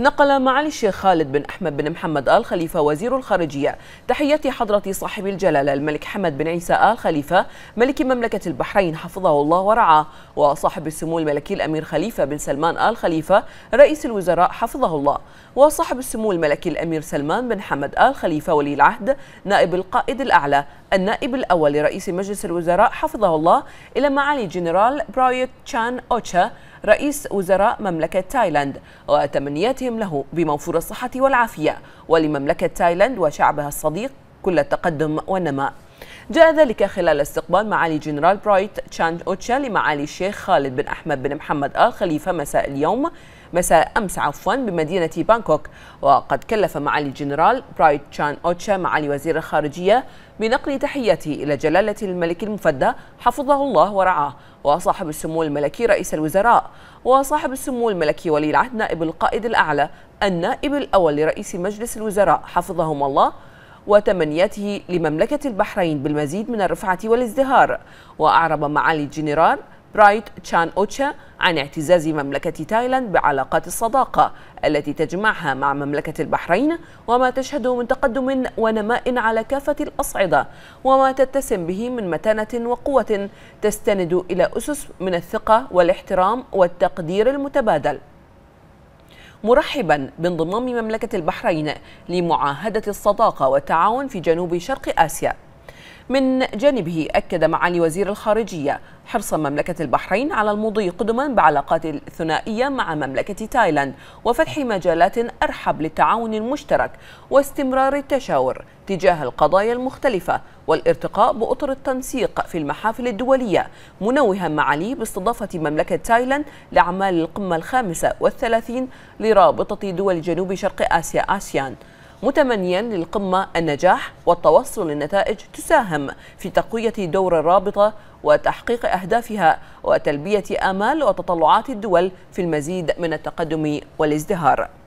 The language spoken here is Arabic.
نقل معالي الشيخ خالد بن أحمد بن محمد آل خليفة وزير الخارجية تحية حضرة صاحب الجلالة الملك حمد بن عيسى آل خليفة ملك مملكة البحرين حفظه الله ورعاه وصاحب السمو الملكي الأمير خليفة بن سلمان آل خليفة رئيس الوزراء حفظه الله وصاحب السمو الملكي الأمير سلمان بن حمد آل خليفة ولي العهد نائب القائد الأعلى النائب الأول لرئيس مجلس الوزراء حفظه الله إلى معالي جنرال برايوت تشان أوتشا رئيس وزراء مملكة تايلاند وتمنياتهم له بموفور الصحة والعافية ولمملكة تايلاند وشعبها الصديق كل التقدم والنماء جاء ذلك خلال استقبال معالي جنرال برايت تشاند أوتشا لمعالي الشيخ خالد بن أحمد بن محمد آل خليفة مساء اليوم مساء أمس عفوا بمدينة بانكوك وقد كلف معالي الجنرال برايت تشان أوتشا معالي وزير الخارجية بنقل تحياته إلى جلالة الملك المفدى حفظه الله ورعاه وصاحب السمو الملكي رئيس الوزراء وصاحب السمو الملكي ولي العهد نائب القائد الأعلى النائب الأول لرئيس مجلس الوزراء حفظهم الله وتمنياته لمملكة البحرين بالمزيد من الرفعة والازدهار وأعرب معالي الجنرال برايت تشان أوتشا عن اعتزاز مملكة تايلاند بعلاقات الصداقة التي تجمعها مع مملكة البحرين وما تشهده من تقدم ونماء على كافة الأصعدة وما تتسم به من متانة وقوة تستند إلى أسس من الثقة والاحترام والتقدير المتبادل مرحبا بانضمام مملكة البحرين لمعاهدة الصداقة والتعاون في جنوب شرق آسيا من جانبه أكد معالي وزير الخارجية حرص مملكة البحرين على المضي قدما بعلاقات الثنائية مع مملكة تايلاند وفتح مجالات أرحب للتعاون المشترك واستمرار التشاور تجاه القضايا المختلفة والارتقاء بأطر التنسيق في المحافل الدولية منوها معالي باستضافة مملكة تايلاند لأعمال القمة الخامسة والثلاثين لرابطة دول جنوب شرق آسيا آسيان متمنيا للقمة النجاح والتوصل لنتائج تساهم في تقوية دور الرابطة وتحقيق أهدافها وتلبية آمال وتطلعات الدول في المزيد من التقدم والازدهار